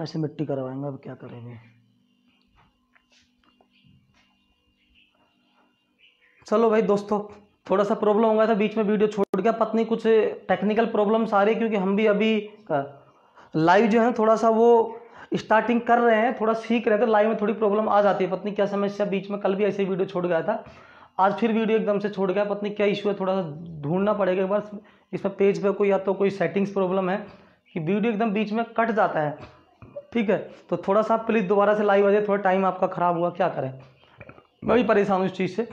ऐसे मिट्टी करवाएंगे अब क्या करेंगे चलो भाई दोस्तों थोड़ा सा प्रॉब्लम हो गया था तो बीच में वीडियो छोड़ गया पत्नी कुछ टेक्निकल प्रॉब्लम सारे क्योंकि हम भी अभी लाइव जो है ना थोड़ा सा वो स्टार्टिंग कर रहे हैं थोड़ा सीख रहे थे लाइव तो में थोड़ी प्रॉब्लम आ जाती है पत्नी क्या समस्या बीच में कल भी ऐसे वीडियो छोड़ गया था आज फिर वीडियो एकदम से छोड़ गया पत्नी क्या इशू है थोड़ा सा ढूंढना पड़ेगा एक बार इसमें पेज पे कोई या तो कोई सेटिंग्स प्रॉब्लम है कि वीडियो एकदम बीच में कट जाता है ठीक है तो थोड़ा सा प्लीज़ दोबारा से लाइव आ जाए थोड़ा टाइम आपका ख़राब हुआ क्या करें मैं भी परेशान हूँ इस चीज़ से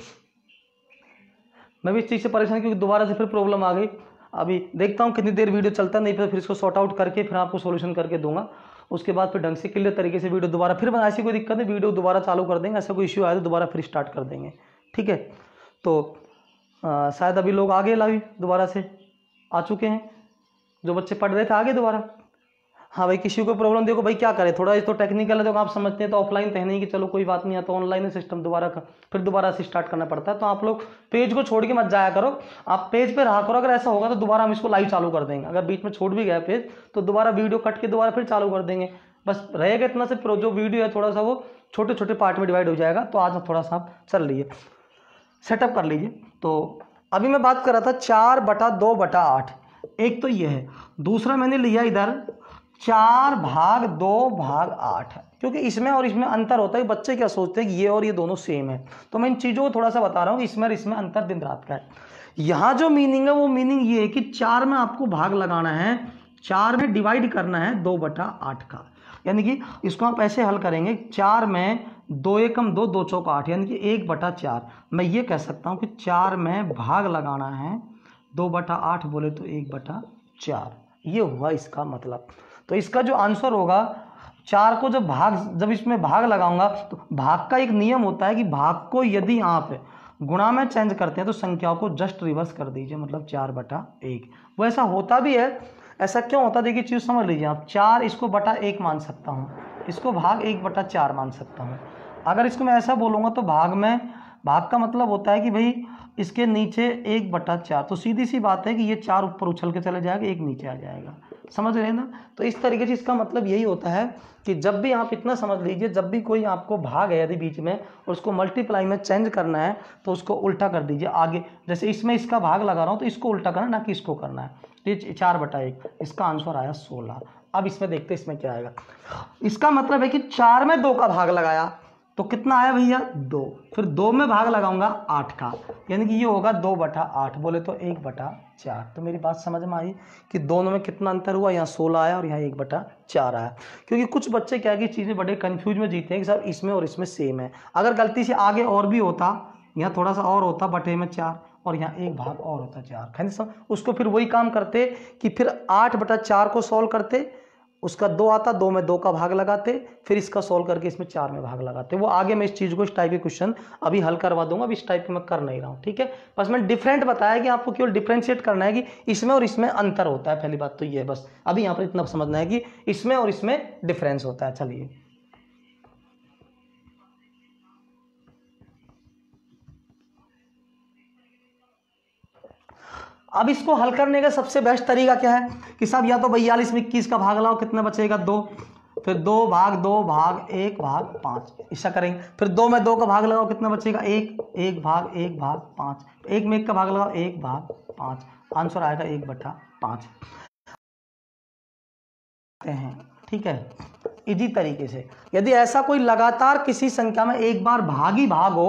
मैं भी इस चीज़ से परेशान क्योंकि दोबारा से फिर प्रॉब्लम आ गई अभी देखता हूँ कितनी देर वीडियो चलता नहीं तो फिर इसको शॉर्ट आउट करके फिर आपको सोल्यूशन करके दूंगा उसके बाद फिर ढंग से क्लियर तरीके से वीडियो दोबारा फिर ऐसी कोई दिक्कत नहीं वीडियो दोबारा चालू कर देंगे ऐसा कोई इश्यू आया तो दोबारा फिर स्टार्ट कर देंगे ठीक है तो शायद अभी लोग आगे लाइव दोबारा से आ चुके हैं जो बच्चे पढ़ रहे थे आगे दोबारा हाँ भाई किसी को प्रॉब्लम देखो भाई क्या करें थोड़ा ये तो टेक्निकल है जो आप समझते हैं तो ऑफलाइन तो है नहीं कि चलो कोई बात नहीं आता ऑनलाइन तो ही सिस्टम दोबारा फिर दोबारा से स्टार्ट करना पड़ता है तो आप लोग पेज को छोड़ के मत जाया करो आप पेज पर रहा करो अगर ऐसा होगा तो दोबारा हम इसको लाइव चालू कर देंगे अगर बीच में छोड़ भी गया पेज तो दोबारा वीडियो कट के दोबारा फिर चालू कर देंगे बस रहेगा इतना से जो वीडियो है थोड़ा सा वो छोटे छोटे पार्ट में डिवाइड हो जाएगा तो आज थोड़ा सा आप चल लीजिए सेटअप कर लीजिए तो अभी मैं बात कर रहा था चार बटा दो बटा आठ एक तो ये है दूसरा मैंने लिया इधर चार भाग दो भाग आठ क्योंकि इसमें और इसमें अंतर होता है बच्चे क्या सोचते हैं कि ये और ये दोनों सेम है तो मैं इन चीज़ों को थोड़ा सा बता रहा हूँ इसमें और इसमें अंतर दिन रात का है यहाँ जो मीनिंग है वो मीनिंग ये है कि चार में आपको भाग लगाना है चार में डिवाइड करना है दो बटा आठ का यानी कि इसको आप ऐसे हल करेंगे चार में दो एकम दो दो चौक आठ यानी कि एक बटा चार मैं ये कह सकता हूँ कि चार में भाग लगाना है दो बटा आठ बोले तो एक बटा चार ये हुआ इसका मतलब तो इसका जो आंसर होगा चार को जब भाग जब इसमें भाग लगाऊंगा तो भाग का एक नियम होता है कि भाग को यदि आप गुणा में चेंज करते हैं तो संख्याओं को जस्ट रिवर्स कर दीजिए मतलब चार बटा एक वो ऐसा होता भी है ऐसा क्यों होता है देखिए चीज़ समझ लीजिए आप चार इसको बटा एक मान सकता हूँ इसको भाग एक बटा चार मान सकता हूँ अगर इसको मैं ऐसा बोलूँगा तो भाग में भाग का मतलब होता है कि भाई इसके नीचे एक बटा चार तो सीधी सी बात है कि ये चार ऊपर उछल के चले जाएगा एक नीचे आ जाएगा समझ रहे हैं ना तो इस तरीके से इसका मतलब यही होता है कि जब भी आप इतना समझ लीजिए जब भी कोई आपको भाग है यदि बीच में और उसको मल्टीप्लाई में चेंज करना है तो उसको उल्टा कर दीजिए आगे जैसे इसमें इसका भाग लगा रहा हूँ तो इसको उल्टा करना ना कि इसको करना है तो ये चार बटा एक इसका आंसर आया सोलह अब इसमें देखते इसमें क्या आएगा इसका मतलब है कि चार में दो का भाग लगाया तो कितना आया भैया दो फिर दो में भाग लगाऊंगा आठ का यानी कि ये होगा दो बटा आठ बोले तो एक बटा चार तो मेरी बात समझ में आई कि दोनों में कितना अंतर हुआ यहाँ सोलह आया और यहाँ एक बटा चार आया क्योंकि कुछ बच्चे क्या कि चीज़ें बड़े कन्फ्यूज में जीते हैं कि सर इसमें और इसमें सेम है अगर गलती से आगे और भी होता यहाँ थोड़ा सा और होता बटे में चार और यहाँ एक भाग और होता चार खाने उसको फिर वही काम करते कि फिर आठ बटा चार को सॉल्व करते उसका दो आता दो में दो का भाग लगाते फिर इसका सोल्व करके इसमें चार में भाग लगाते वो आगे मैं इस चीज़ को इस टाइप के क्वेश्चन अभी हल करवा दूंगा अभी इस टाइप के मैं कर नहीं रहा हूँ ठीक है बस मैंने डिफरेंट बताया कि आपको केवल डिफ्रेंशिएट करना है कि इसमें और इसमें अंतर होता है पहली बात तो ये है बस अभी यहाँ पर इतना समझना है कि इसमें और इसमें डिफरेंस होता है चलिए अब इसको हल करने का सबसे बेस्ट तरीका क्या है कि साहब या तो बयालीस में इक्कीस का भाग लाओ कितना बचेगा दो फिर दो भाग दो भाग एक भाग पाँच ऐसा करेंगे फिर दो में दो का भाग लगाओ कितना बचेगा एक एक भाग एक भाग पाँच एक में एक का भाग लगाओ एक भाग पाँच आंसर आएगा एक बटा पाँच हैं ठीक है इसी तरीके से यदि ऐसा कोई लगातार किसी संख्या में एक बार भागी भाग हो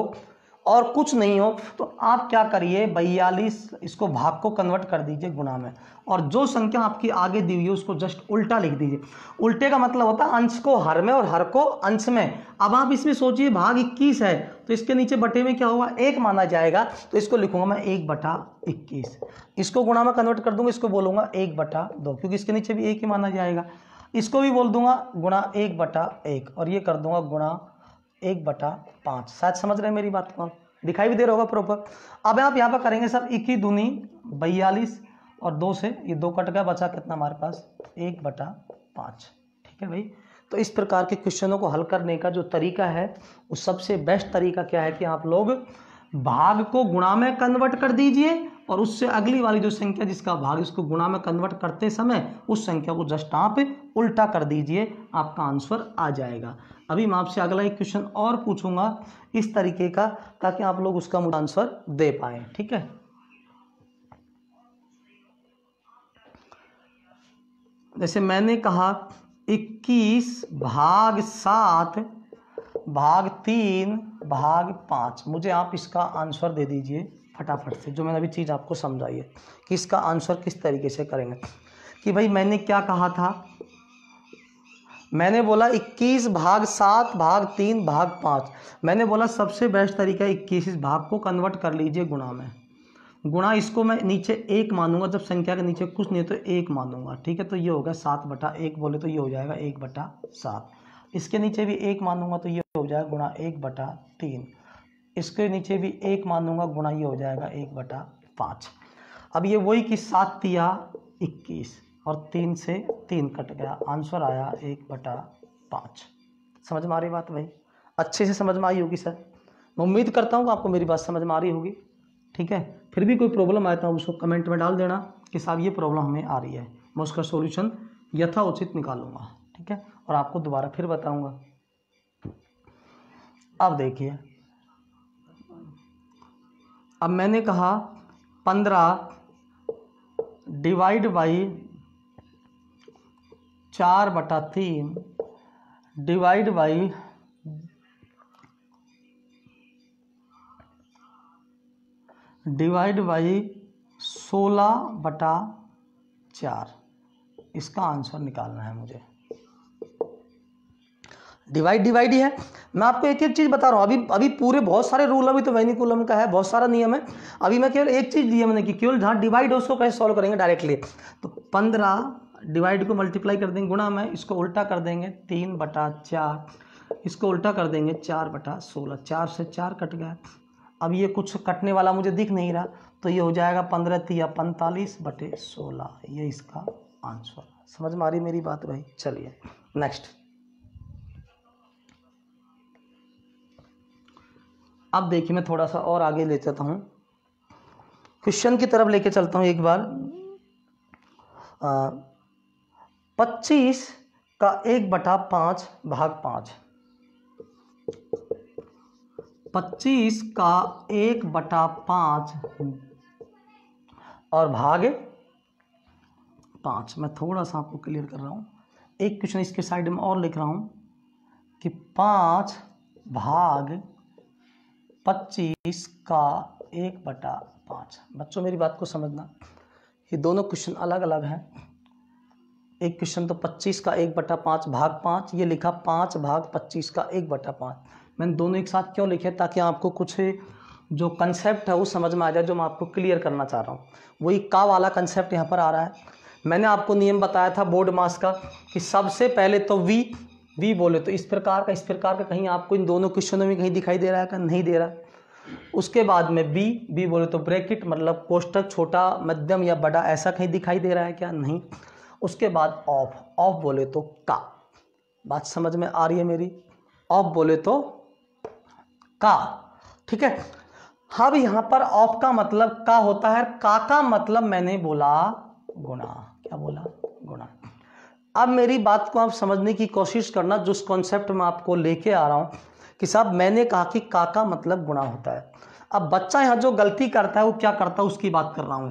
और कुछ नहीं हो तो आप क्या करिए बयालीस इसको भाग को कन्वर्ट कर दीजिए गुना में और जो संख्या आपकी आगे दी हुई है उसको जस्ट उल्टा लिख दीजिए उल्टे का मतलब होता है अंश को हर में और हर को अंश में अब आप इसमें सोचिए भाग इक्कीस है तो इसके नीचे बटे में क्या होगा एक माना जाएगा तो इसको लिखूंगा मैं एक बटा इक्कीस इसको गुणा में कन्वर्ट कर दूंगा इसको बोलूंगा एक बटा दो क्योंकि इसके नीचे भी एक ही माना जाएगा इसको भी बोल दूंगा गुणा एक बटा एक और ये कर दूंगा गुणा एक बटा पाँच शायद समझ रहे हैं मेरी बात को दिखाई भी दे रहा होगा प्रॉपर अब आप यहाँ पर करेंगे सर इक्की दूनी बयालीस और दो से ये दो कट गया बचा कितना हमारे पास एक बटा पाँच ठीक है भाई तो इस प्रकार के क्वेश्चनों को हल करने का जो तरीका है वो सबसे बेस्ट तरीका क्या है कि आप लोग भाग को गुणा में कन्वर्ट कर दीजिए और उससे अगली वाली जो संख्या जिसका भाग इसको गुणा में कन्वर्ट करते समय उस संख्या को जस्ट आप उल्टा कर दीजिए आपका आंसर आ जाएगा अभी मैं आपसे अगला एक क्वेश्चन और पूछूंगा इस तरीके का ताकि आप लोग उसका मुझे आंसर दे पाए ठीक है जैसे मैंने कहा 21 भाग सात भाग तीन भाग पांच मुझे आप इसका आंसर दे दीजिए फटाफट से जो मैंने अभी चीज़ आपको समझाई है कि इसका आंसर किस तरीके से करेंगे कि भाई मैंने क्या कहा था मैंने बोला 21 भाग सात भाग तीन भाग पाँच मैंने बोला सबसे बेस्ट तरीका इक्कीस इस भाग को कन्वर्ट कर लीजिए गुणा में गुणा इसको मैं नीचे एक मानूंगा जब संख्या के नीचे कुछ नहीं है तो एक मानूंगा ठीक है तो ये होगा सात बटा एक बोले तो ये हो जाएगा एक बटा सात इसके नीचे भी एक मानूंगा तो ये हो जाएगा गुणा एक बटा तीन इसके नीचे भी एक मानूंगा गुणा ये हो जाएगा एक बटा पाँच अब ये वही कि सात तिया इक्कीस और तीन से तीन कट गया आंसर आया एक बटा पाँच समझ में आ रही बात भाई अच्छे से समझ में आई होगी सर मैं उम्मीद करता हूँ आपको मेरी बात समझ में आ रही होगी ठीक है फिर भी कोई प्रॉब्लम आया था उसको कमेंट में डाल देना कि साहब ये प्रॉब्लम हमें आ रही है मैं उसका सोल्यूशन यथाउचित निकालूंगा ठीक है और आपको दोबारा फिर बताऊंगा अब देखिए अब मैंने कहा पंद्रह डिवाइड बाई चार बटा तीन डिवाइड बाई डिवाइड बाई सोलह बटा चार इसका आंसर निकालना है मुझे डिवाइड डिवाइड ही है मैं आपको एक एक चीज़ बता रहा हूँ अभी अभी पूरे बहुत सारे रूल अभी तो वैनिकुलम का है बहुत सारा नियम है अभी मैं केवल एक चीज़ दी है मैंने कि केवल जहाँ डिवाइड है उसको कैसे सॉल्व करेंगे डायरेक्टली तो पंद्रह डिवाइड को मल्टीप्लाई कर देंगे गुणा में इसको उल्टा कर देंगे तीन बटा चार इसको उल्टा कर देंगे चार बटा सोलह चार से चार कट गया अब ये कुछ कटने वाला मुझे दिख नहीं रहा तो ये हो जाएगा पंद्रह तिया पैंतालीस बटे सोलह ये इसका आंसर समझ में आ रही मेरी बात भाई चलिए नेक्स्ट अब देखिए मैं थोड़ा सा और आगे ले चलता हूँ क्वेश्चन की तरफ लेके चलता हूँ एक बार आ, पच्चीस का एक बटा पाँच भाग पाँच पच्चीस का एक बटा पाँच और भाग पाँच मैं थोड़ा सा आपको क्लियर कर रहा हूँ एक क्वेश्चन इसके साइड में और लिख रहा हूँ कि पाँच भाग पच्चीस का एक बटा पाँच बच्चों मेरी बात को समझना ये दोनों क्वेश्चन अलग अलग हैं एक क्वेश्चन तो पच्चीस का एक बटा पाँच भाग पाँच ये लिखा पाँच भाग पच्चीस का एक बटा पाँच मैंने दोनों एक साथ क्यों लिखे ताकि आपको कुछ जो कंसेप्ट है वो समझ में आ जाए जो मैं आपको क्लियर करना चाह रहा हूँ वही का वाला कंसेप्ट यहाँ पर आ रहा है मैंने आपको नियम बताया था बोर्ड मास का कि सबसे पहले तो वी वी बोले तो इस प्रकार का इस प्रकार का कहीं आपको इन दोनों क्वेश्चनों में कहीं दिखाई दे रहा है का नहीं दे रहा है उसके बाद में बी बी बोले तो ब्रैकेट मतलब कोष्टक छोटा मध्यम या बड़ा ऐसा कहीं दिखाई दे रहा है क्या नहीं उसके बाद ऑफ ऑफ बोले तो का बात समझ में आ रही है मेरी ऑफ बोले तो का ठीक है अब हाँ यहां पर ऑफ का मतलब का होता है का का मतलब मैंने बोला गुणा क्या बोला गुणा अब मेरी बात को आप समझने की कोशिश करना जिस कॉन्सेप्ट में आपको लेके आ रहा हूं कि साहब मैंने कहा कि का का मतलब गुणा होता है अब बच्चा यहां जो गलती करता है वो क्या करता है उसकी बात कर रहा हूं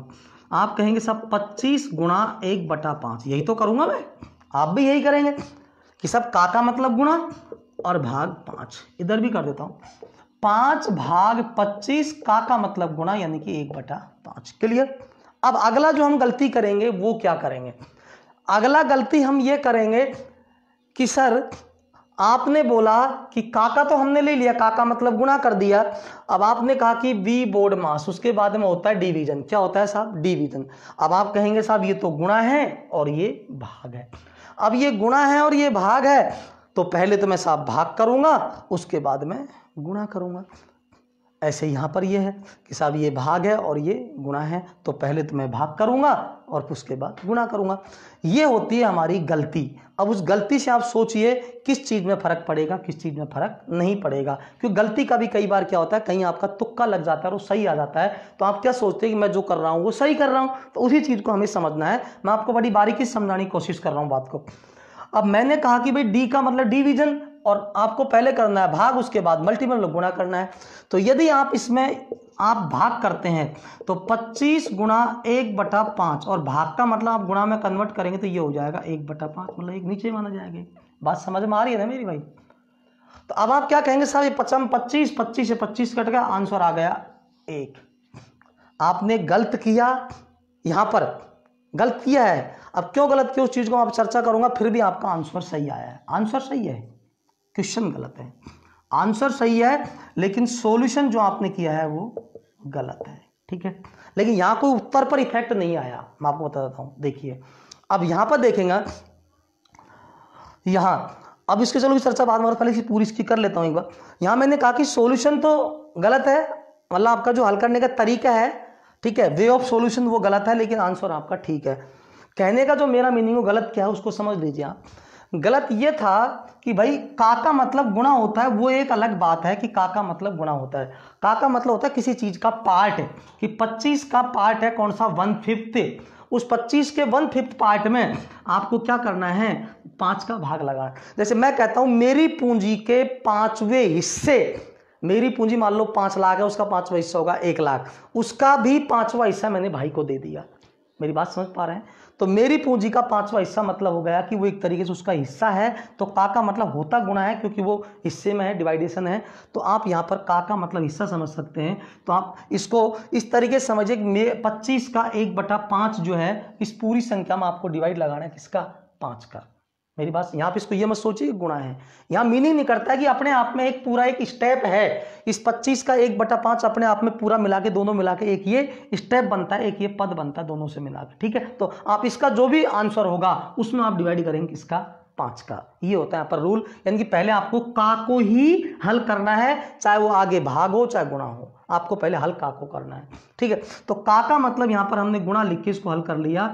आप कहेंगे सब पच्चीस गुणा एक बटा पाँच यही तो करूंगा मैं आप भी यही करेंगे कि सब काका मतलब गुणा और भाग पाँच इधर भी कर देता हूँ पाँच भाग पच्चीस काका मतलब गुणा यानी कि एक बटा पाँच क्लियर अब अगला जो हम गलती करेंगे वो क्या करेंगे अगला गलती हम ये करेंगे कि सर आपने बोला कि काका तो हमने ले लिया काका मतलब गुणा कर दिया अब आपने कहा कि बी बोर्ड मास उसके बाद में होता है डिवीजन क्या होता है साहब डिवीजन अब आप कहेंगे साहब ये तो गुणा है और ये भाग है अब ये गुणा है और ये भाग है तो पहले तो मैं साहब भाग करूंगा उसके बाद में गुणा करूंगा ऐसे यहां पर यह है कि साहब ये भाग है और ये गुणा है तो पहले तो मैं भाग करूंगा और उसके बाद गुणा करूंगा ये होती है हमारी गलती अब उस गलती से आप सोचिए किस चीज़ में फ़र्क पड़ेगा किस चीज़ में फ़र्क नहीं पड़ेगा क्योंकि गलती का भी कई बार क्या होता है कहीं आपका तुक्का लग जाता है और वो सही आ जाता है तो आप क्या सोचते हैं कि मैं जो कर रहा हूँ वो सही कर रहा हूँ तो उसी चीज़ को हमें समझना है मैं आपको बड़ी बारीकी से समझाने की कोशिश कर रहा हूँ बात को अब मैंने कहा कि भाई डी का मतलब डिविजन और आपको पहले करना है भाग उसके बाद मल्टीपल गुणा करना है तो यदि आप इसमें आप भाग करते हैं तो 25 गुणा एक बटा पाँच और भाग का मतलब आप गुणा में कन्वर्ट करेंगे तो ये हो जाएगा एक बटा पाँच मतलब एक नीचे माना जाएगा बात समझ में आ रही है ना मेरी भाई तो अब आप क्या कहेंगे साहब ये पचम पच्चीस पच्चीस से पच्चीस कट गया आंसर आ गया एक आपने गलत किया यहाँ पर गलत किया है अब क्यों गलत किया उस चीज़ को आप चर्चा करूँगा फिर भी आपका आंसर सही आया है आंसर सही है क्वेश्चन गलत है आंसर सही है लेकिन सॉल्यूशन जो आपने किया है वो गलत है ठीक है लेकिन यहां कोई उत्तर पर इफेक्ट नहीं आया मैं आपको बता देता हूं देखिए अब यहां पर देखेंगे यहां अब इसके चलो चर्चा बाद में पहले पूरी इसकी कर लेता हूं एक बार यहां मैंने कहा कि सोल्यूशन तो गलत है मतलब आपका जो हल करने का तरीका है ठीक है वे ऑफ सोल्यूशन वो गलत है लेकिन आंसर आपका ठीक है कहने का जो मेरा मीनिंग गलत क्या है उसको समझ लीजिए आप गलत ये था कि भाई का का मतलब गुणा होता है वो एक अलग बात है कि का का मतलब गुणा होता है का का मतलब होता है किसी चीज़ का पार्ट कि 25 का पार्ट है कौन सा वन फिफ्थ उस 25 के वन फिफ्थ पार्ट में आपको क्या करना है पांच का भाग लगाना जैसे मैं कहता हूं मेरी पूंजी के पांचवे हिस्से मेरी पूंजी मान लो पांच लाख है उसका पांचवा हिस्सा होगा एक लाख उसका भी पांचवा हिस्सा मैंने भाई को दे दिया मेरी बात समझ पा रहे हैं तो मेरी पूंजी का पांचवा हिस्सा मतलब हो गया कि वो एक तरीके से उसका हिस्सा है तो का का मतलब होता गुणा है क्योंकि वो हिस्से में है डिवाइडेशन है तो आप यहाँ पर का का मतलब हिस्सा समझ सकते हैं तो आप इसको इस तरीके से समझिए पच्चीस का एक बटा पाँच जो है इस पूरी संख्या में आपको डिवाइड लगाना है किसका पाँच का मेरी बात यहाँ पे इसको ये मत सोचिए गुणा है यहाँ मीनिंग नहीं करता है कि अपने आप में एक पूरा एक स्टेप है इस 25 का एक बटा पांच अपने आप में पूरा मिला के दोनों मिला के एक ये स्टेप बनता है एक ये पद बनता है दोनों से मिला के ठीक है तो आप इसका जो भी आंसर होगा उसमें आप डिवाइड करेंगे इसका पांच का ये होता है पर रूल यानी कि पहले आपको का को ही हल करना है चाहे वो आगे भाग हो चाहे गुणा हो आपको पहले हल का को करना है ठीक है तो का का मतलब यहाँ पर हमने गुणा लिख के इसको हल कर लिया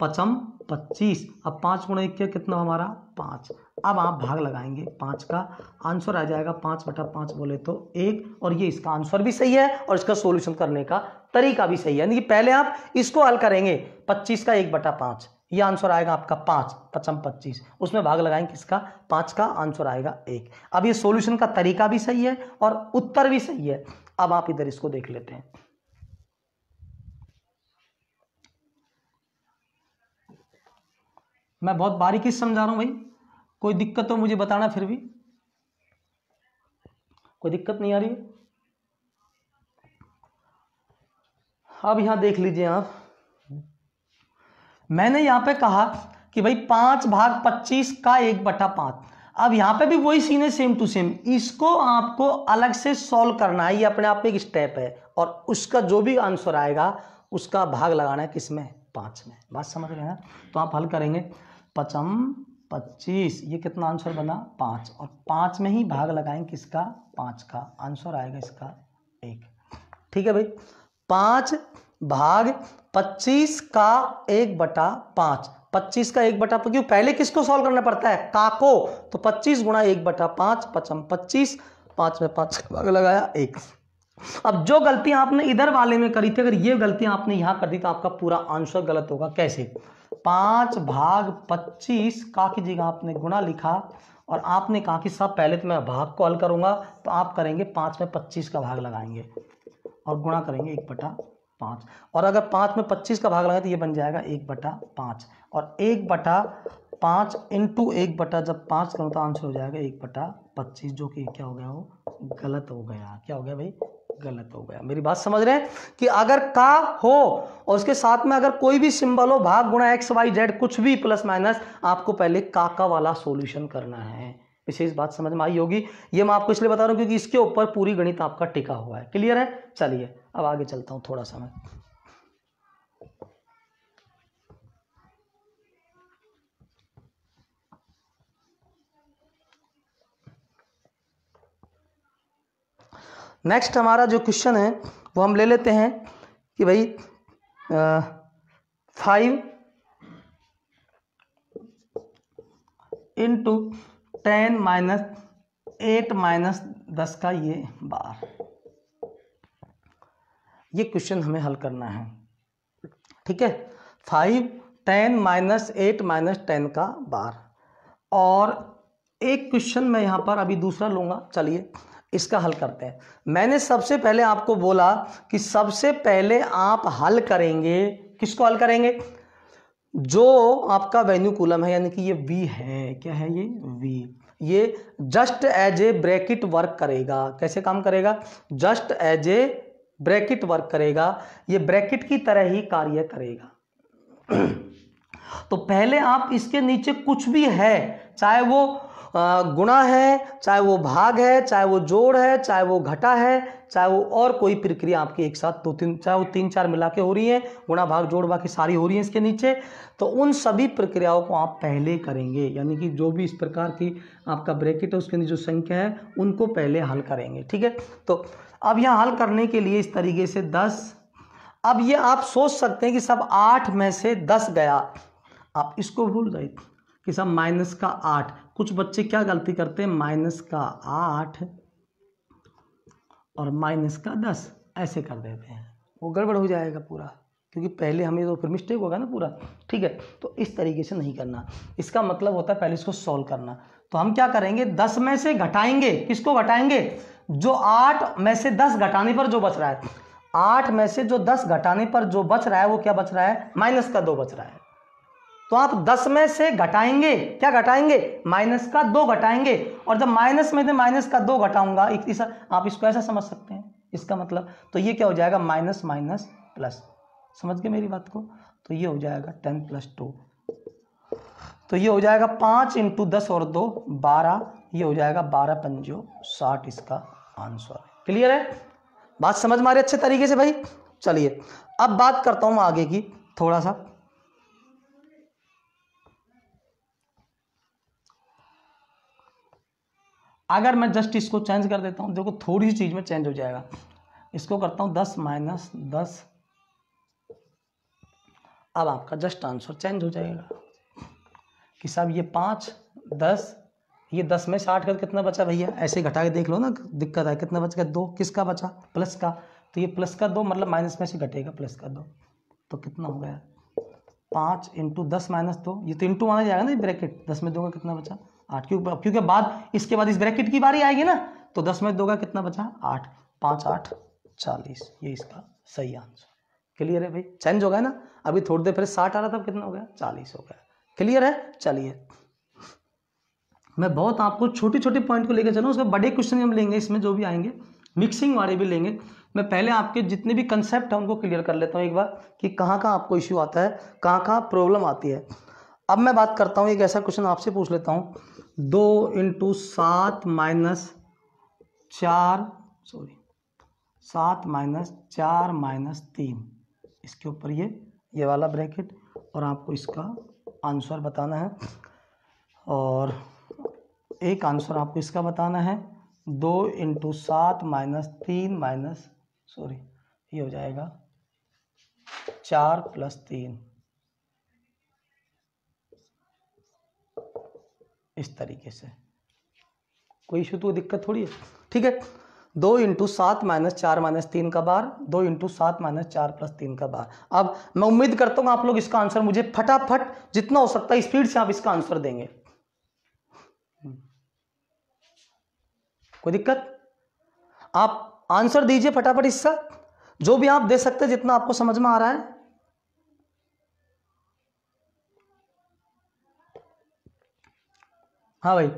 पचम पच्चीस अब पाँच गुणा एक कितना हमारा पाँच अब आप भाग लगाएंगे पाँच का आंसर आ जाएगा पाँच बटा पाँच बोले तो एक और ये इसका आंसर भी सही है और इसका सोल्यूशन करने का तरीका भी सही है यानी कि पहले आप इसको हल करेंगे पच्चीस का एक बटा पाँच ये आंसर आएगा आपका पाँच पचम पच्चीस उसमें भाग लगाएंगे किसका पाँच का आंसर आएगा एक अब ये सोल्यूशन का तरीका भी सही है और उत्तर भी सही है अब आप इधर इसको देख लेते हैं मैं बहुत बारीकी से समझा रहा हूँ भाई कोई दिक्कत हो तो मुझे बताना फिर भी कोई दिक्कत नहीं आ रही अब यहाँ देख लीजिए आप मैंने यहाँ पे कहा कि भाई पाँच भाग पच्चीस का एक बटा पाँच अब यहाँ पे भी वही सीन है सेम टू सेम इसको आपको अलग से सॉल्व करना है ये अपने आप में एक स्टेप है और उसका जो भी आंसर आएगा उसका भाग लगाना है किस में पाँच में बात समझ रहे हैं तो आप हल करेंगे पचम पच्चीस ये कितना आंसर बना पाँच और पाँच में ही भाग लगाएंगे किसका पाँच का आंसर आएगा इसका एक ठीक है भाई पाँच भाग पच्चीस का एक बटा पाँच पच्चीस का एक बटा क्यों पहले किसको सॉल्व करना पड़ता है काको तो पच्चीस गुणा एक बटा पाँच पचम पच्चीस पाँच में पाँच का भाग लगाया एक अब जो गलतियां आपने इधर वाले में करी थी अगर ये गलतियां आपने यहां कर दी तो आपका पूरा आंसर गलत होगा कैसे पाँच भाग पच्चीस का की जगह आपने गुणा लिखा और आपने कहा कि साहब पहले तो मैं भाग को हल करूँगा तो आप करेंगे पाँच में पच्चीस का भाग लगाएंगे और गुणा करेंगे एक बटा पाँच और अगर पाँच में पच्चीस का भाग लगाए तो ये बन जाएगा एक बटा पाँच और एक बटा पाँच इंटू एक बटा जब पाँच करूँ तो आंसर हो जाएगा एक बटा पच्चीस जो कि क्या हो गया वो गलत हो गया क्या हो गया भाई गलत हो गया मेरी बात समझ रहे हैं कि अगर का हो और उसके साथ में अगर कोई भी सिंबल हो भाग गुणा एक्स वाई जेड कुछ भी प्लस माइनस आपको पहले काका वाला सोल्यूशन करना है विशेष बात समझ में आई होगी ये मैं आपको इसलिए बता रहा हूँ क्योंकि इसके ऊपर पूरी गणित आपका टिका हुआ है क्लियर है चलिए अब आगे चलता हूँ थोड़ा सा मैं नेक्स्ट हमारा जो क्वेश्चन है वो हम ले लेते हैं कि भाई five into ten minus eight minus दस का ये बार ये क्वेश्चन हमें हल करना है ठीक है five ten minus eight minus ten का बार और एक क्वेश्चन मैं यहाँ पर अभी दूसरा लूँगा चलिए इसका हल करते हैं मैंने सबसे पहले आपको बोला कि सबसे पहले आप हल करेंगे किसको हल करेंगे जो आपका वेन्यूकुलम है यानी कि ये वी है क्या है ये वी ये just as a bracket work करेगा कैसे काम करेगा just as a bracket work करेगा ये ब्रैकेट की तरह ही कार्य करेगा तो पहले आप इसके नीचे कुछ भी है चाहे वो गुणा है चाहे वो भाग है चाहे वो जोड़ है चाहे वो घटा है चाहे वो और कोई प्रक्रिया आपकी एक साथ दो तीन चाहे वो तीन चार मिला के हो रही है गुणा भाग जोड़ बाकी सारी हो रही है इसके नीचे तो उन सभी प्रक्रियाओं को आप पहले करेंगे यानी कि जो भी इस प्रकार की आपका ब्रैकेट है उसके अंदर जो संख्या है उनको पहले हल करेंगे ठीक है तो अब यहाँ हल करने के लिए इस तरीके से दस अब ये आप सोच सकते हैं कि सब आठ में से दस गया आप इसको भूल जाइए कि सब माइनस का आठ कुछ बच्चे क्या गलती करते हैं माइनस का आठ और माइनस का दस ऐसे कर देते हैं वो गड़बड़ हो जाएगा पूरा क्योंकि पहले हमें तो फिर मिस्टेक होगा ना पूरा ठीक है तो इस तरीके से नहीं करना इसका मतलब होता है पहले इसको सॉल्व करना तो हम क्या करेंगे दस में से घटाएंगे किसको घटाएंगे जो आठ में से दस घटाने पर जो बच रहा है आठ में से जो दस घटाने पर जो बच रहा है वो क्या बच रहा है माइनस का दो बच रहा है तो आप 10 में से घटाएंगे क्या घटाएंगे माइनस का दो घटाएंगे और जब माइनस में से माइनस का दो घटाऊंगा इस, आप इसको ऐसा समझ सकते हैं इसका मतलब तो ये क्या हो जाएगा माइनस माइनस प्लस समझ गए मेरी बात को तो ये हो जाएगा टेन प्लस टू तो ये हो जाएगा पांच इंटू दस और दो बारह ये हो जाएगा बारह पंजो साठ इसका आंसर क्लियर है बात समझ मारे अच्छे तरीके से भाई चलिए अब बात करता हूँ आगे की थोड़ा सा अगर मैं जस्ट इसको चेंज कर देता हूँ देखो थोड़ी सी चीज़ में चेंज हो जाएगा इसको करता हूँ दस माइनस दस अब आपका जस्ट आंसर चेंज हो जाएगा कि साहब ये पाँच दस ये दस में साठ कर कितना बचा भैया ऐसे घटा के देख लो ना दिक्कत है कितना बच गया दो किसका बचा प्लस का तो ये प्लस का दो मतलब माइनस में से घटेगा प्लस का दो तो कितना हो गया पाँच इंटू दस माइनस दो ये तो इंटू माना जाएगा ना ब्रैकेट दस में दो का कितना बचा आठ क्यों क्योंकि बाद इसके बाद इस ब्रैकेट की बारी आएगी ना तो दस में दो का कितना बचा आठ पाँच आठ चालीस ये इसका सही आंसर क्लियर है भाई चेंज हो गया ना अभी थोड़ी देर फिर साठ आ रहा था कितना हो गया चालीस हो गया क्लियर है चलिए मैं बहुत आपको छोटी छोटी पॉइंट को लेकर चलूँ उसके बड़े क्वेश्चन हम लेंगे इसमें जो भी आएंगे मिक्सिंग वाले भी लेंगे मैं पहले आपके जितने भी कंसेप्ट हैं उनको क्लियर कर लेता हूँ एक बार कि कहाँ कहाँ आपको इश्यू आता है कहाँ कहाँ प्रॉब्लम आती है अब मैं बात करता हूँ एक ऐसा क्वेश्चन आपसे पूछ लेता हूँ दो इंटू सात माइनस चार सॉरी सात माइनस चार माइनस तीन इसके ऊपर ये ये वाला ब्रैकेट और आपको इसका आंसर बताना है और एक आंसर आपको इसका बताना है दो इंटू सात माइनस तीन माइनस सॉरी ये हो जाएगा चार प्लस तीन इस तरीके से कोई इशू तो दिक्कत थोड़ी है ठीक है दो इंटू सात माइनस चार माइनस तीन का बार दो इंटू सात माइनस चार प्लस तीन का बार अब मैं उम्मीद करता हूँ आप लोग इसका आंसर मुझे फटाफट जितना हो सकता है स्पीड से आप इसका आंसर देंगे हम्म। कोई दिक्कत आप आंसर दीजिए फटाफट इसका जो भी आप दे सकते हैं जितना आपको समझ में आ रहा है हाँ भाई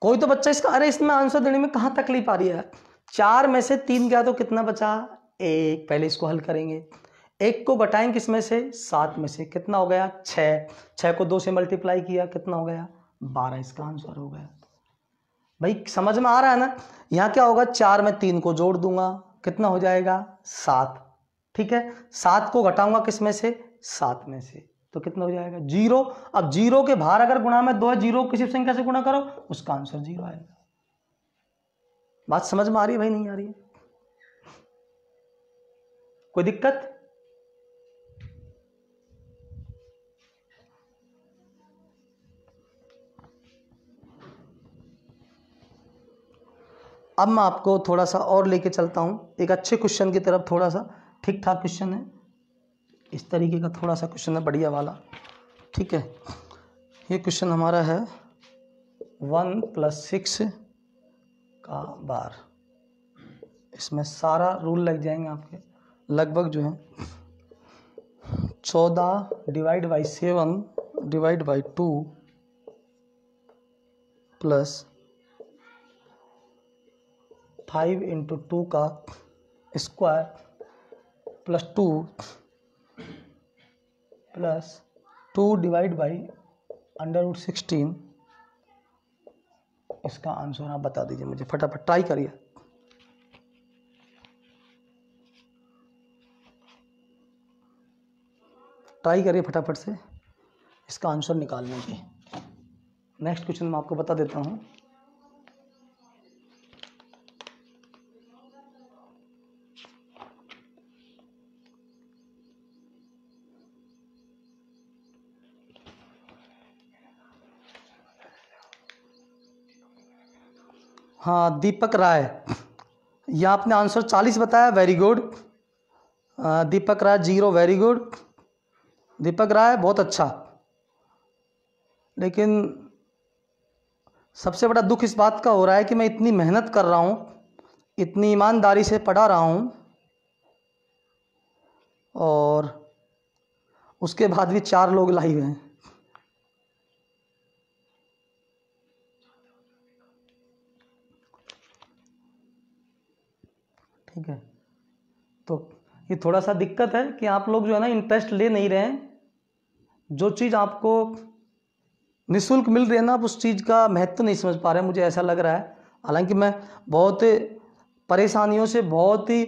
कोई तो बच्चा इसका अरे इसमें आंसर देने में कहाँ तकलीफ आ रही है चार में से तीन गया तो कितना बचा एक पहले इसको हल करेंगे एक को बटाएं किस में से सात में से कितना हो गया छः छः को दो से मल्टीप्लाई किया कितना हो गया बारह इसका आंसर हो गया भाई समझ में आ रहा है ना यहाँ क्या होगा चार में तीन को जोड़ दूंगा कितना हो जाएगा सात ठीक है सात को घटाऊंगा किसमें से सात में से तो कितना हो जाएगा जीरो अब जीरो के भार अगर गुणा में दो है जीरो किसी संख्या से गुणा करो उसका आंसर जीरो आएगा बात समझ में आ रही है भाई नहीं आ रही है कोई दिक्कत अब मैं आपको थोड़ा सा और लेके चलता हूं एक अच्छे क्वेश्चन की तरफ थोड़ा सा ठीक ठाक क्वेश्चन है इस तरीके का थोड़ा सा क्वेश्चन है बढ़िया वाला ठीक है ये क्वेश्चन हमारा है वन प्लस सिक्स का बार इसमें सारा रूल लग जाएंगे आपके लगभग जो है चौदह divide by seven divide by two plus five into two का square plus two plus two divide by under root sixteen इसका आंसर आप बता दीजिए मुझे फटाफट ट्राई करिए ट्राई करिए फटाफट से इसका आंसर निकालने के नेक्स्ट क्वेश्चन मैं आपको बता देता हूँ हाँ दीपक राय यहाँ आपने आंसर चालीस बताया very good Deepak Rai zero very good Deepak Rai बहुत अच्छा लेकिन सबसे बड़ा दुख इस बात का हो रहा है कि मैं इतनी मेहनत कर रहा हूँ इतनी ईमानदारी से पढ़ा रहा हूँ और उसके बाद भी चार लोग लाइव हैं ठीक है तो ये थोड़ा सा दिक्कत है कि आप लोग जो है ना इंटरेस्ट ले नहीं रहे हैं जो चीज़ आपको निशुल्क मिल रही है ना आप उस चीज़ का महत्व नहीं समझ पा रहे मुझे ऐसा लग रहा है हालांकि मैं बहुत परेशानियों से बहुत ही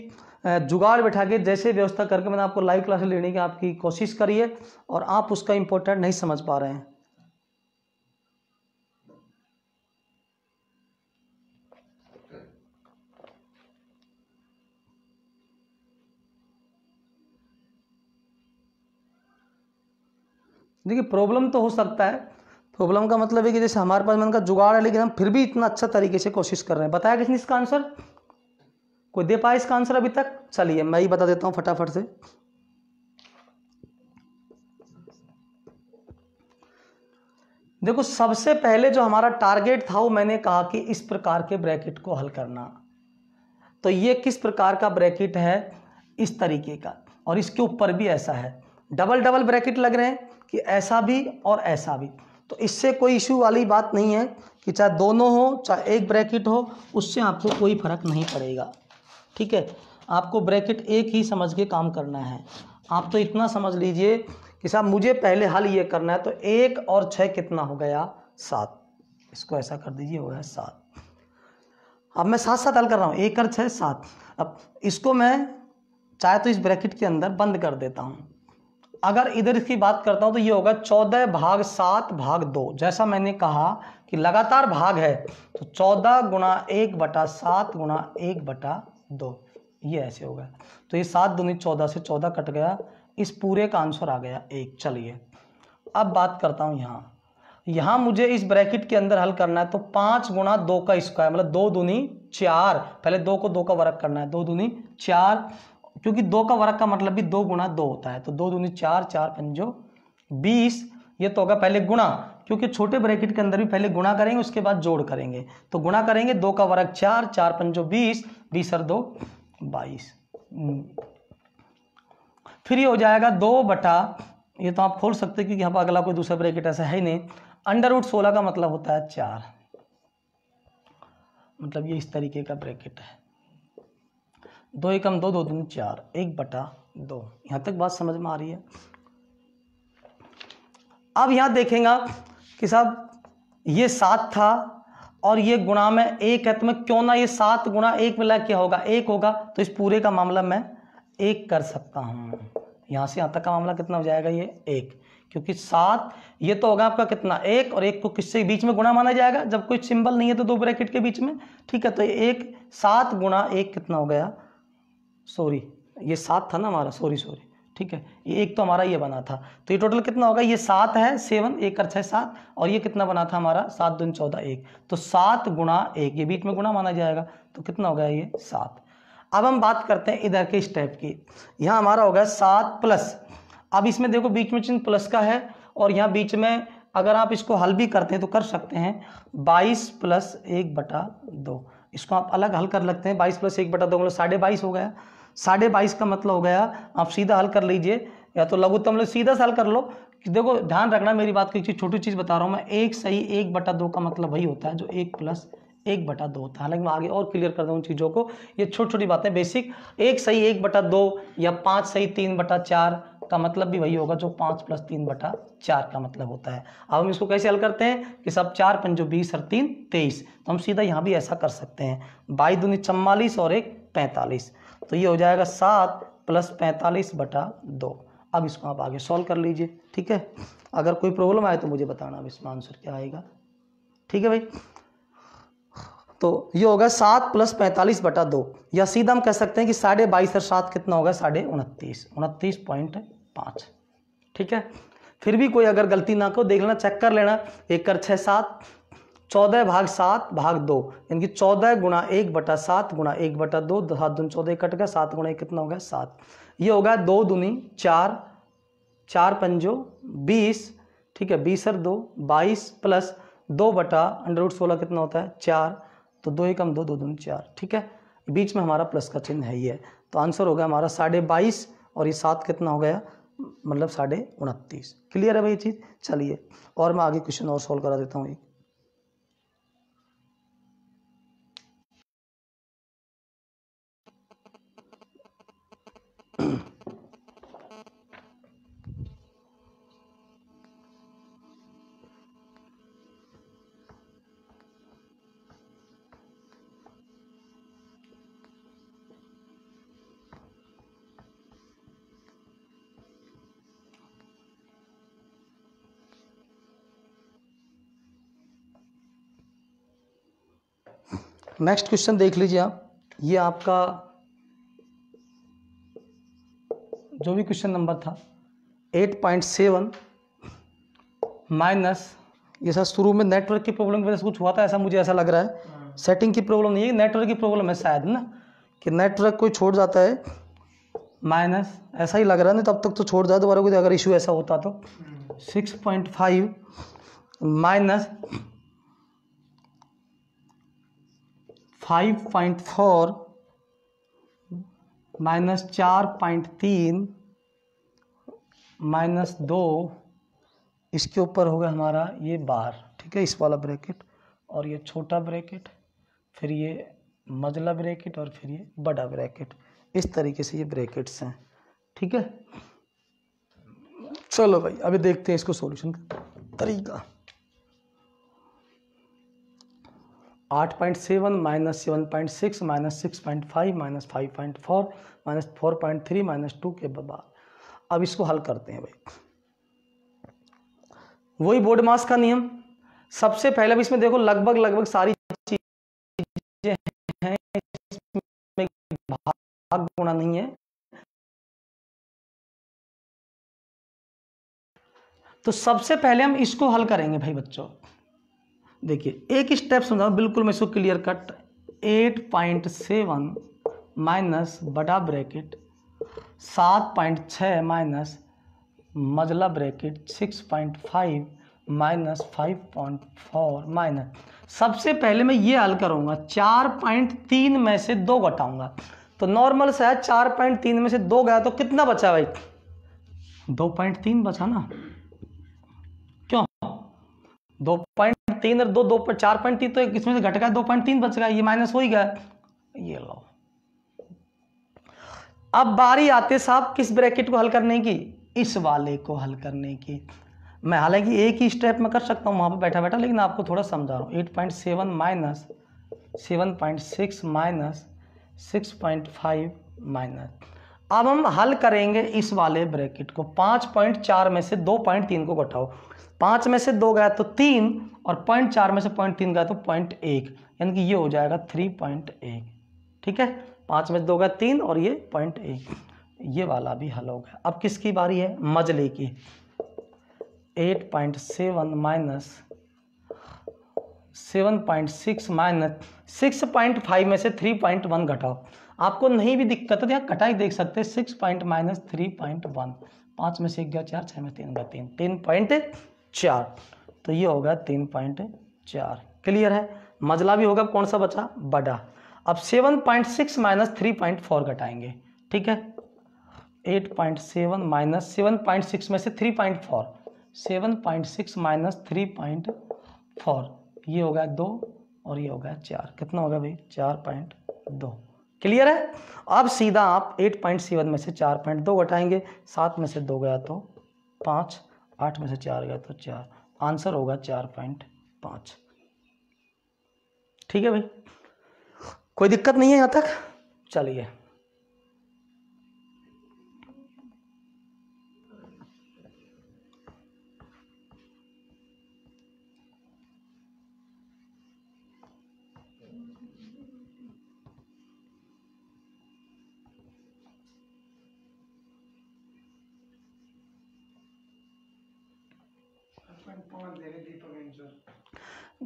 जुगाड़ बैठा के जैसे व्यवस्था करके मैंने आपको लाइव क्लासेस लेने की आपकी कोशिश करी है और आप उसका इम्पोर्टेंट नहीं समझ पा रहे हैं देखिए प्रॉब्लम तो हो सकता है प्रॉब्लम का मतलब है कि जैसे हमारे पास मन का जुगाड़ है लेकिन हम फिर भी इतना अच्छा तरीके से कोशिश कर रहे हैं बताया किसने इसका आंसर कोई दे पाया इसका आंसर अभी तक चलिए मैं ही बता देता हूँ फटाफट से देखो सबसे पहले जो हमारा टारगेट था वो मैंने कहा कि इस प्रकार के ब्रैकेट को हल करना तो ये किस प्रकार का ब्रैकेट है इस तरीके का और इसके ऊपर भी ऐसा है डबल डबल ब्रैकेट लग रहे हैं कि ऐसा भी और ऐसा भी तो इससे कोई इशू वाली बात नहीं है कि चाहे दोनों हो चाहे एक ब्रैकेट हो उससे आपको कोई फ़र्क नहीं पड़ेगा ठीक है आपको ब्रैकेट एक ही समझ के काम करना है आप तो इतना समझ लीजिए कि साहब मुझे पहले हल ये करना है तो एक और छः कितना हो गया सात इसको ऐसा कर दीजिए हो गया सात अब मैं साथ सात हल कर रहा हूँ एक और छः सात अब इसको मैं चाहे तो इस ब्रैकेट के अंदर बंद कर देता हूँ अगर इधर इसकी बात करता हूं तो ये होगा चौदह भाग सात भाग दो जैसा मैंने कहा कि लगातार भाग है तो चौदह गुणा एक बटा सात गुणा एक बटा दो ये ऐसे होगा तो ये सात दुनी चौदह से चौदह कट गया इस पूरे का आंसर आ गया एक चलिए अब बात करता हूं यहां यहां मुझे इस ब्रैकेट के अंदर हल करना है तो पांच गुणा दो का स्क्वायर मतलब दो दुनी चार पहले दो को दो का वर्क करना है दो दुनी चार क्योंकि दो का वर्ग का मतलब भी दो गुणा दो होता है तो दो दूनी चार चार पंजो बीस ये तो होगा पहले गुणा क्योंकि छोटे ब्रैकेट के अंदर भी पहले गुणा करेंगे उसके बाद जोड़ करेंगे तो गुणा करेंगे दो का वर्ग चार चार पंजो बीस बीस और दो बाईस फिर ये हो जाएगा दो बटा ये तो आप खोल सकते क्योंकि यहाँ पर अगला कोई दूसरा ब्रैकेट ऐसा है ही नहीं अंडर रूट सोलह का मतलब होता है चार मतलब ये इस तरीके का ब्रैकेट है दो एकम दो दो दून चार एक बटा दो यहाँ तक बात समझ में आ रही है अब यहाँ देखेंगे कि साहब ये सात था और ये गुणा में एक है तो मैं क्यों ना ये सात गुणा एक मिला क्या होगा एक होगा तो इस पूरे का मामला मैं एक कर सकता हूँ यहाँ से यहाँ तक का मामला कितना हो जाएगा ये एक क्योंकि सात ये तो होगा आपका कितना एक और एक को किससे बीच में गुणा माना जाएगा जब कोई सिंबल नहीं है तो दो ब्रैकेट के बीच में ठीक है तो एक सात गुणा एक कितना हो गया सॉरी ये सात था ना हमारा सॉरी सॉरी ठीक है ये एक तो हमारा ये बना था तो ये टोटल कितना होगा ये सात है सेवन एक कर छः सात और ये कितना बना था हमारा सात दून चौदह एक तो सात गुणा एक ये बीच में गुणा माना जाएगा तो कितना हो गया ये सात अब हम बात करते हैं इधर के स्टेप की यहाँ हमारा होगा सात प्लस अब इसमें देखो बीच में चिन्ह प्लस का है और यहाँ बीच में अगर आप इसको हल भी करते हैं तो कर सकते हैं बाईस प्लस एक बटा दो इसको आप अलग हल कर लगते हैं बाईस प्लस एक बटा दो मतलब साढ़े बाईस हो गया साढ़े बाईस का मतलब हो गया आप सीधा हल कर लीजिए या तो लघुत्तम लो सीधा सा हल कर लो देखो ध्यान रखना मेरी बात की चीज़ छोटी चीज़ बता रहा हूँ मैं एक सही एक बटा दो का मतलब वही होता है जो एक प्लस एक बटा दो होता है हालांकि मैं आगे और क्लियर कर दूँ उन चीज़ों को ये छोटी छोटी बातें बेसिक एक सही एक बटा दो या पाँच सही तीन बटा चार का मतलब भी वही होगा जो पाँच प्लस तीन बटा चार का मतलब होता है अब हम इसको कैसे हल करते हैं कि सब चार पंजो बीस और तीन तेईस तो हम सीधा यहाँ भी ऐसा कर सकते हैं बाईस दूनी चम्बालीस और एक पैंतालीस तो ये हो जाएगा सात प्लस पैंतालीस बटा दो अब इसको आप आगे सॉल्व कर लीजिए ठीक है अगर कोई प्रॉब्लम आए तो मुझे बताना अब इसमें आंसर क्या आएगा ठीक है भाई तो ये होगा सात प्लस पैंतालीस बटा दो या सीधा हम कह सकते हैं कि साढ़े बाईस और सात कितना होगा साढ़े उनतीस उनतीस पॉइंट पाँच ठीक है फिर भी कोई अगर गलती ना करो देख लेना चेक कर लेना एक कर छः सात चौदह भाग सात भाग दो यानी कि चौदह गुणा एक बटा सात गुणा एक बटा दो तो सात दून चौदह कट गया सात गुणा एक कितना हो गया सात ये होगा दो दूनी चार चार पंजो बीस ठीक है बीस और दो बाईस प्लस दो बटा अंडर रूट सोलह कितना होता है चार तो दो एकम दो दो दूनी चार ठीक है बीच में हमारा प्लस का चिन्ह है ही है तो आंसर होगा हमारा साढ़े बाईस और ये सात कितना हो गया मतलब साढ़े उनतीस क्लियर है भाई ये चीज़ चलिए और मैं आगे क्वेश्चन और सॉल्व करा देता हूँ एक नेक्स्ट क्वेश्चन देख लीजिए आप ये आपका जो भी क्वेश्चन नंबर था एट पॉइंट सेवन माइनस ये सर शुरू में नेटवर्क की प्रॉब्लम की वजह से कुछ हुआ था ऐसा मुझे ऐसा लग रहा है सेटिंग हाँ। की प्रॉब्लम नहीं है नेटवर्क की प्रॉब्लम है शायद ना कि नेटवर्क कोई छोड़ जाता है माइनस ऐसा ही लग रहा है नहीं तब तो तक तो छोड़ जाए दोबारा कोई अगर इशू ऐसा होता तो six point five minus five point four minus चार पॉइंट तीन माइनस दो इसके ऊपर होगा हमारा ये बार ठीक है इस वाला ब्रैकेट और ये छोटा ब्रैकेट फिर ये मजला ब्रैकेट और फिर ये बड़ा ब्रैकेट इस तरीके से ये ब्रैकेट्स हैं ठीक है चलो भाई अभी देखते हैं इसको सॉल्यूशन का तरीका आठ point seven minus seven point six minus six point five minus five point four minus four point three minus two के बाद अब इसको हल करते हैं भाई वही बोर्ड मास का नियम सबसे पहले अब इसमें देखो लगभग लगभग सारी चीजें हैं इसमें भाग गुणा नहीं है तो सबसे पहले हम इसको हल करेंगे भाई बच्चों देखिए एक स्टेप समझाओ बिल्कुल मैं इसको clear cut eight point seven minus बड़ा ब्रैकेट सात पॉइंट छः माइनस मजला bracket six point five minus five point four minus सबसे पहले मैं ये हल करूँगा चार पॉइंट तीन में से दो घटाऊँगा तो नॉर्मल से है चार पॉइंट तीन में से दो गया तो कितना बचा भाई दो पॉइंट तीन बचा ना क्यों दो पॉइंट पॉइंट तीन और दो दो पर चार पॉइंट तीन तो इसमें से घटका दो पॉइंट तीन बच गया ये माइनस हो ही गया ये लो अब बारी आते साहब किस ब्रैकेट को हल करने की इस वाले को हल करने की मैं हालांकि एक ही स्टेप में कर सकता हूँ वहाँ पर बैठा बैठा लेकिन आपको थोड़ा समझा रहा हूँ eight point seven minus seven point six minus six point five minus अब हम हल करेंगे इस वाले ब्रैकेट को पाँच पॉइंट चार में से दो पॉइंट तीन को घटाओ पांच में से दो गया तो तीन और पॉइंट चार में से पॉइंट तीन गया तो पॉइंट एक यानी कि ये हो जाएगा थ्री पॉइंट एक ठीक है पांच में से दो गया तीन और ये पॉइंट एक ये वाला भी हल हो गया अब किसकी बारी है मजले की eight point seven minus seven point six minus six point five में से थ्री पॉइंट वन घटाओ आपको नहीं भी दिक्कत है यहाँ कटाई देख सकते हैं six point minus three point one पाँच में से एक गया चार छः में तीन गया तीन तीन पॉइंट चार तो ये होगा तीन पॉइंट चार क्लियर है मजला भी होगा कौन सा बचा बड़ा अब seven point six minus three point four घटाएंगे ठीक है eight point seven minus seven point six में से three point four seven point six minus three point four ये होगा दो और ये होगा चार कितना होगा भाई चार पॉइंट दो क्लियर है अब सीधा आप एट पॉइंट सेवन में से चार पॉइंट दो घटाएंगे सात में से दो गया तो पाँच आठ में से चार गया तो चार आंसर होगा चार पॉइंट पाँच ठीक है भाई कोई दिक्कत नहीं है यहाँ तक चलिए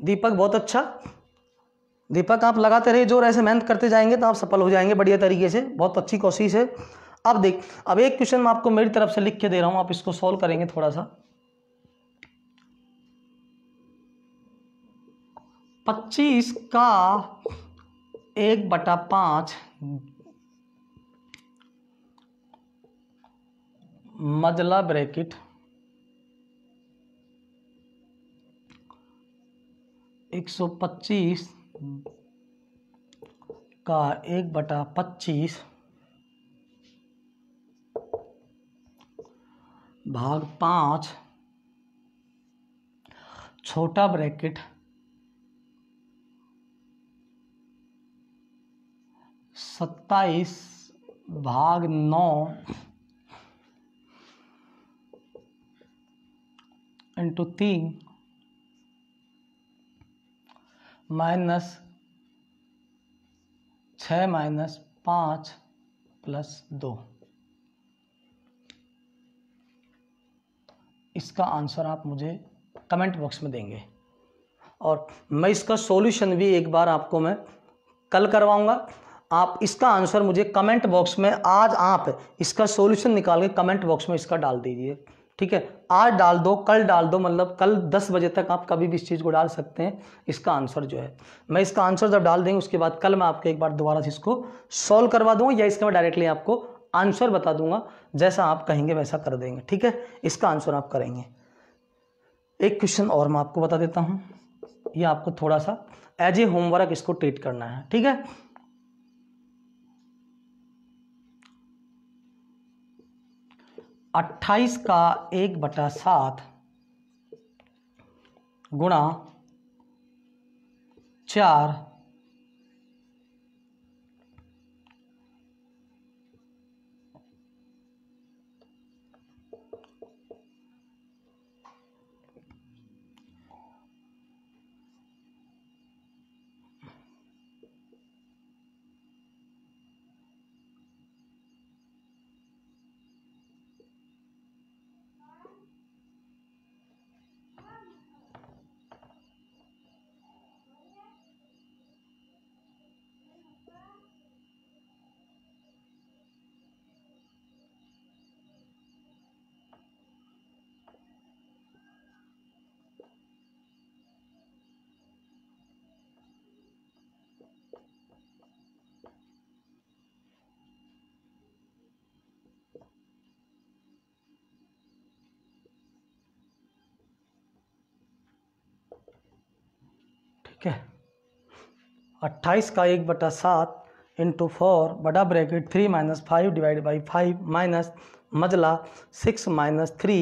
दीपक बहुत अच्छा दीपक आप लगाते रहिए जोर ऐसे मेहनत करते जाएंगे तो आप सफल हो जाएंगे बढ़िया तरीके से बहुत अच्छी कोशिश है अब देख अब एक क्वेश्चन मैं आपको मेरी तरफ से लिख के दे रहा हूँ आप इसको सॉल्व करेंगे थोड़ा सा पच्चीस का एक बटा पांच मजला ब्रैकेट 125 का एक बटा पच्चीस भाग पाँच छोटा ब्रैकेट सत्ताईस भाग नौ इंटू तीन माइनस छ माइनस पाँच प्लस दो इसका आंसर आप मुझे कमेंट बॉक्स में देंगे और मैं इसका सॉल्यूशन भी एक बार आपको मैं कल करवाऊंगा आप इसका आंसर मुझे कमेंट बॉक्स में आज आप इसका सॉल्यूशन निकाल के कमेंट बॉक्स में इसका डाल दीजिए ठीक है आज डाल दो कल डाल दो मतलब कल 10 बजे तक आप कभी भी इस चीज़ को डाल सकते हैं इसका आंसर जो है मैं इसका आंसर जब डाल देंगे उसके बाद कल मैं आपको एक बार दोबारा से इसको सॉल्व करवा दूंगा या इसका मैं डायरेक्टली आपको आंसर बता दूंगा जैसा आप कहेंगे वैसा कर देंगे ठीक है इसका आंसर आप करेंगे एक क्वेश्चन और मैं आपको बता देता हूँ ये आपको थोड़ा सा एज ए होमवर्क इसको ट्रीट करना है ठीक है अट्ठाईस का एक बटा सात गुणा चार अट्ठाईस का एक बटा सात इंटू फोर बड़ा bracket three minus five divide by five minus मजला six minus three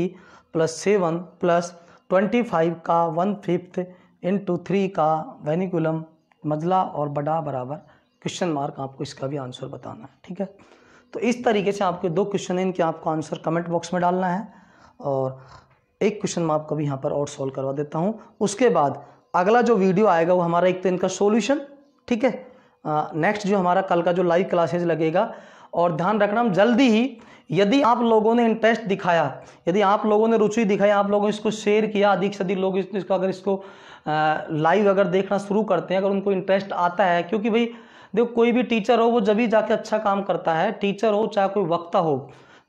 plus seven plus twenty five का वन फिफ्थ इंटू थ्री का वेनिकुलम मजला और बड़ा बराबर क्वेश्चन मार्क आपको इसका भी आंसर बताना है ठीक है तो इस तरीके से आपके दो क्वेश्चन हैं इनके आपको आंसर कमेंट बॉक्स में डालना है और एक क्वेश्चन मैं आपको भी यहाँ पर और सॉल्व करवा देता हूँ उसके बाद अगला जो वीडियो आएगा वो हमारा एक तो इनका सोल्यूशन ठीक है नेक्स्ट जो हमारा कल का जो लाइव क्लासेज लगेगा और ध्यान रखना हम जल्दी ही यदि आप लोगों ने इंटरेस्ट दिखाया यदि आप लोगों ने रुचि दिखाई आप लोगों ने इसको शेयर किया अधिक से अधिक लोग इसको अगर इसको लाइव अगर देखना शुरू करते हैं अगर उनको इंटरेस्ट आता है क्योंकि भाई देखो कोई भी टीचर हो वो जब भी जाके अच्छा काम करता है टीचर हो चाहे कोई वक्ता हो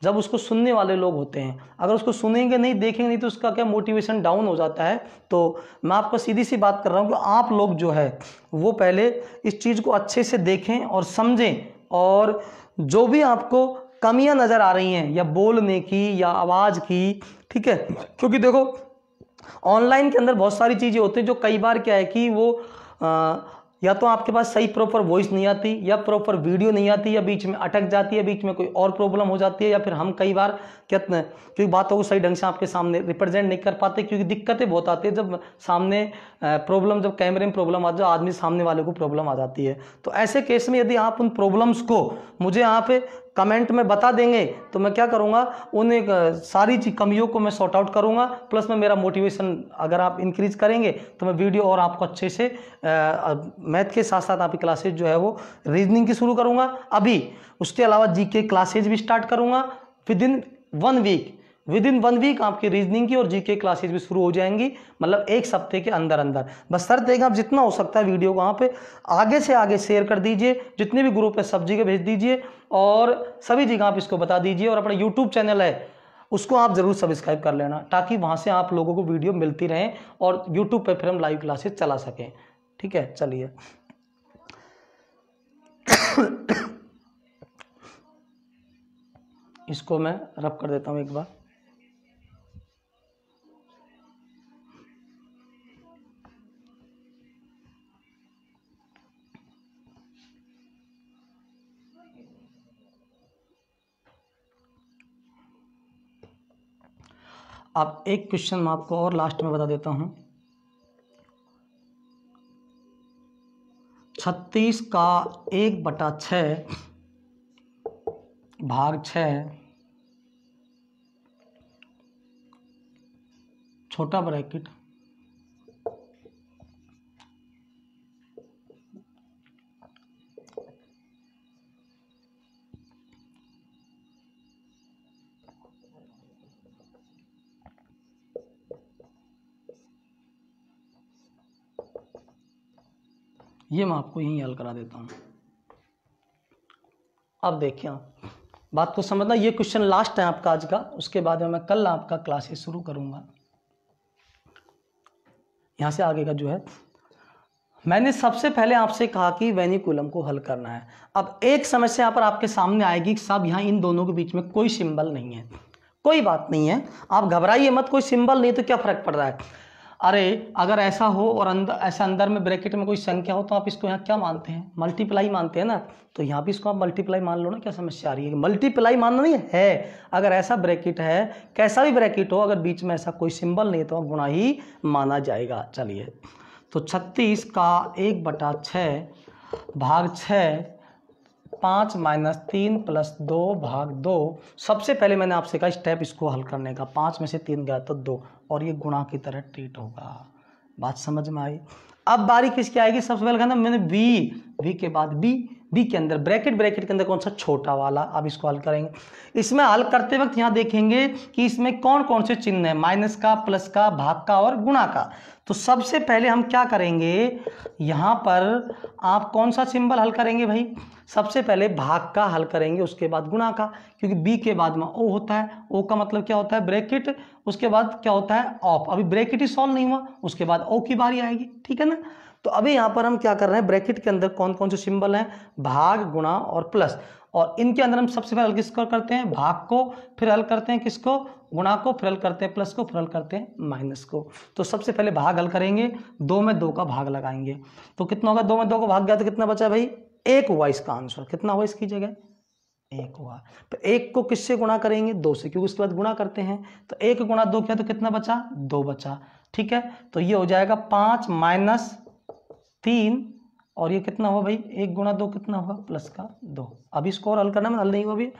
जब उसको सुनने वाले लोग होते हैं अगर उसको सुनेंगे नहीं देखेंगे नहीं तो उसका क्या मोटिवेशन डाउन हो जाता है तो मैं आपको सीधी सी बात कर रहा हूँ कि आप लोग जो है वो पहले इस चीज़ को अच्छे से देखें और समझें और जो भी आपको कमियाँ नज़र आ रही हैं या बोलने की या आवाज़ की ठीक है क्योंकि देखो ऑनलाइन के अंदर बहुत सारी चीज़ें होती हैं जो कई बार क्या है कि वो आ, या तो आपके पास सही प्रॉपर वॉइस नहीं आती या प्रॉपर वीडियो नहीं आती या बीच में अटक जाती है बीच में कोई और प्रॉब्लम हो जाती है या फिर हम कई बार कहते हैं क्योंकि बातों को सही ढंग से आपके सामने रिप्रेजेंट नहीं कर पाते क्योंकि दिक्कतें बहुत आती है जब सामने प्रॉब्लम जब कैमरे में प्रॉब्लम आ जाए आदमी सामने वाले को प्रॉब्लम आ जाती है तो ऐसे केस में यदि आप उन प्रॉब्लम्स को मुझे यहाँ पे कमेंट में बता देंगे तो मैं क्या करूँगा उन एक सारी चीज कमियों को मैं सॉर्ट आउट करूँगा प्लस में मेरा मोटिवेशन अगर आप इंक्रीज करेंगे तो मैं वीडियो और आपको अच्छे से मैथ के साथ साथ आपकी क्लासेज जो है वो रीजनिंग की शुरू करूँगा अभी उसके अलावा जी के क्लासेज भी स्टार्ट करूँगा विद इन वन वीक विद इन वन वीक आपकी रीजनिंग की और जीके क्लासेस भी शुरू हो जाएंगी मतलब एक सप्ते के अंदर अंदर बस सर देखें आप जितना हो सकता है वीडियो को वहाँ पे आगे से आगे शेयर कर दीजिए जितने भी ग्रुप है सब जगह भेज दीजिए और सभी जगह आप इसको बता दीजिए और अपना यूट्यूब चैनल है उसको आप ज़रूर सब्सक्राइब कर लेना ताकि वहाँ से आप लोगों को वीडियो मिलती रहें और यूट्यूब पर फिर हम लाइव क्लासेस चला सकें ठीक है चलिए इसको मैं रब कर देता हूँ एक बार अब एक क्वेश्चन मैं आपको और लास्ट में बता देता हूं छत्तीस का एक बटा छ भाग छ छोटा ब्रैकेट ये मैं आपको यहीं हल करा देता हूँ अब देखिए आप बात को समझना ये क्वेश्चन लास्ट है आपका आज का उसके बाद में मैं कल आपका क्लासेस शुरू करूँगा यहाँ से आगे का जो है मैंने सबसे पहले आपसे कहा कि वेनिकुलम को हल करना है अब एक समस्या यहाँ पर आपके सामने आएगी साहब यहाँ इन दोनों के बीच में कोई सिंबल नहीं है कोई बात नहीं है आप घबराइए मत कोई सिंबल नहीं तो क्या फर्क पड़ रहा है अरे अगर ऐसा हो और अंदर ऐसा अंदर में ब्रैकेट में कोई संख्या हो तो आप इसको यहाँ क्या मानते हैं मल्टीप्लाई मानते हैं ना तो यहाँ भी इसको आप मल्टीप्लाई मान लो ना क्या समस्या आ रही है मल्टीप्लाई मानना नहीं है अगर ऐसा ब्रैकेट है कैसा भी ब्रैकेट हो अगर बीच में ऐसा कोई सिंबल नहीं है तो गुणा ही माना जाएगा चलिए तो छत्तीस का एक बटा छः भाग छः पाँच माइनस तीन प्लस दो भाग दो सबसे पहले मैंने आपसे कहा स्टेप इसको हल करने का पाँच में से तीन गया तो दो और ये गुणा की तरह ट्रीट होगा बात समझ में आई अब बारी किसकी आएगी सबसे पहले कहना मैंने बी बी के बाद बी बी के अंदर ब्रैकेट ब्रैकेट के अंदर कौन सा छोटा वाला अब इसको हल करेंगे इसमें हल करते वक्त यहाँ देखेंगे कि इसमें कौन कौन से चिन्ह है माइनस का प्लस का भाग का और गुणा का तो सबसे पहले हम क्या करेंगे यहाँ पर आप कौन सा सिंबल हल करेंगे भाई सबसे पहले भाग का हल करेंगे उसके बाद गुणा का क्योंकि बी के बाद में ओ होता है ओ का मतलब क्या होता है ब्रैकेट उसके बाद क्या होता है ऑफ अभी ब्रैकेट ही सॉल्व नहीं हुआ उसके बाद ओ की बारी आएगी ठीक है ना तो अभी यहाँ पर हम क्या कर रहे हैं ब्रैकेट के अंदर कौन कौन से सिंबल हैं भाग गुणा और प्लस और इनके अंदर हम सबसे पहले हल किसको करते हैं भाग को फिर हल करते हैं किसको गुणा को फिर हल करते हैं प्लस को फिर हल करते हैं माइनस को तो सबसे पहले भाग हल करेंगे दो में दो का भाग लगाएंगे तो कितना होगा दो में दो का भाग गया तो कितना बचा भाई एक हुआ इसका आंसर कितना हुआ इसकी जगह एक हुआ तो एक को किससे गुणा करेंगे दो से क्योंकि उसके बाद गुणा करते हैं तो एक गुणा दो किया तो कितना बचा दो बचा ठीक है तो ये हो जाएगा पांच माइनस तीन और ये कितना हुआ भाई एक गुणा दो कितना हुआ प्लस का दो अब इसको और हल करना हल नहीं हुआ भी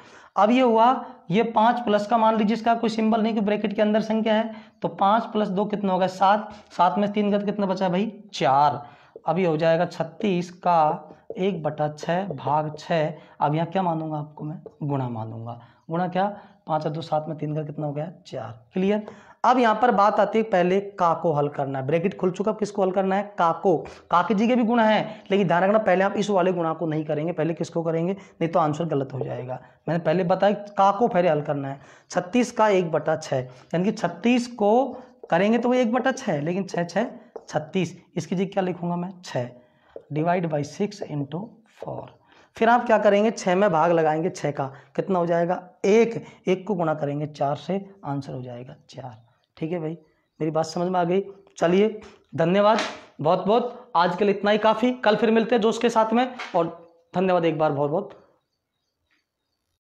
अब ये हुआ ये पाँच प्लस का मान लीजिए इसका कोई सिंबल नहीं कि ब्रैकेट के अंदर संख्या है तो पाँच प्लस दो कितना होगा सात सात में तीन गत कितना बचा भाई चार अब ये हो जाएगा छत्तीस का एक बटा छः भाग छः अब यहाँ क्या मानूंगा आपको मैं गुणा मानूंगा गुणा क्या पाँच और दो सात में तीन का कितना हो गया चार क्लियर अब यहाँ पर बात आती है पहले का को हल करना है ब्रैकेट खुल चुका किसको हल करना है का को का के जी के भी गुणा है लेकिन ध्यान रखना पहले आप इस वाले गुणा को नहीं करेंगे पहले किसको करेंगे नहीं तो आंसर गलत हो जाएगा मैंने पहले बताया का को पहले हल करना है छत्तीस का एक बटा छः यानी कि छत्तीस को करेंगे तो वो एक बटा छः लेकिन छः छः छत्तीस इसकी जी क्या लिखूंगा मैं छः divide by six into four फिर आप क्या करेंगे छः में भाग लगाएंगे छः का कितना हो जाएगा एक एक को गुणा करेंगे चार से आंसर हो जाएगा चार ठीक है भाई मेरी बात समझ में आ गई चलिए धन्यवाद बहुत बहुत आज के लिए इतना ही काफ़ी कल फिर मिलते हैं जोश के साथ में और धन्यवाद एक बार बहुत बहुत